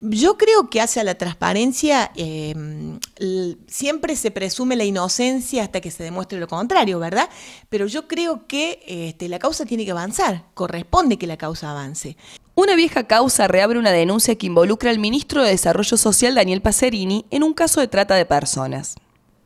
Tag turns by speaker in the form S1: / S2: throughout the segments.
S1: Yo creo que hacia la transparencia em, siempre se presume la inocencia hasta que se demuestre lo contrario, ¿verdad? Pero yo creo que este, la causa tiene que
S2: avanzar, corresponde que la causa avance. Una vieja causa reabre una denuncia que involucra al ministro de Desarrollo Social Daniel Passerini, en un caso de trata de personas.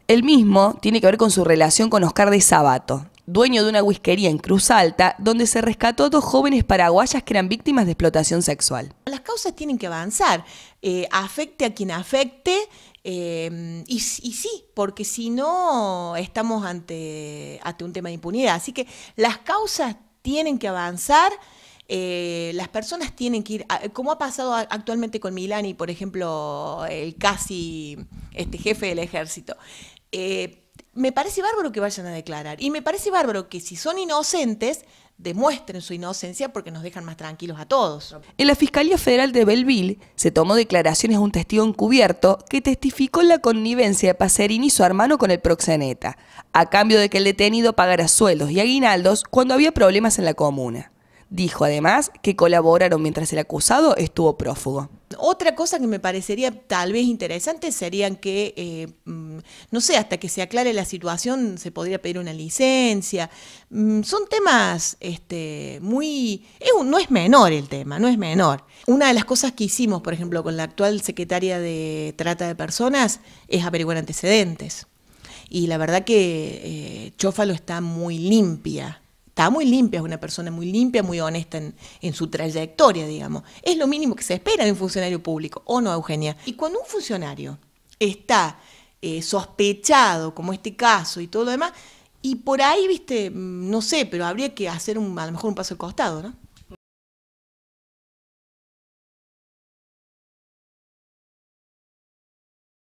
S2: El mismo tiene que ver con su relación con Oscar de Sabato, dueño de una whiskería en Cruz Alta, donde se rescató a dos jóvenes paraguayas que eran víctimas de explotación sexual.
S1: Las causas tienen que avanzar, eh, afecte a quien afecte, eh, y, sí, porque si no estamos ante, ante un tema de impunidad. Así que las causas tienen que avanzar. Eh, las personas tienen que ir, como ha pasado actualmente con Milani, por ejemplo, el casi este jefe del ejército me parece bárbaro que vayan a declarar. Y me parece bárbaro que si son inocentes, demuestren su inocencia porque nos dejan más tranquilos a todos.
S2: En la Fiscalía Federal de Belleville se tomó declaraciones a un testigo encubierto que testificó la connivencia de Pacerini y su hermano con el proxeneta, a cambio de que el detenido pagara sueldos y aguinaldos cuando había problemas en la comuna. Dijo además que colaboraron mientras el acusado estuvo prófugo.
S1: Otra cosa que me parecería tal vez interesante serían que eh, no sé, hasta que se aclare la situación se podría pedir una licencia. Mm, son temas este, muy... no es menor el tema, no es menor. Una de las cosas que hicimos, por ejemplo, con la actual secretaria de Trata de Personas es averiguar antecedentes. Y la verdad que Chofalo eh, Chófalo está muy limpia está muy limpia, es una persona muy limpia, muy honesta en, en, su trayectoria, digamos. Es lo mínimo que se espera de un funcionario público, ¿o no, Eugenia? Y cuando un funcionario está eh, sospechado, como este caso y todo lo demás, y por ahí, viste, mm, no sé, pero habría que hacer un, a lo mejor un
S2: paso al costado, ¿no?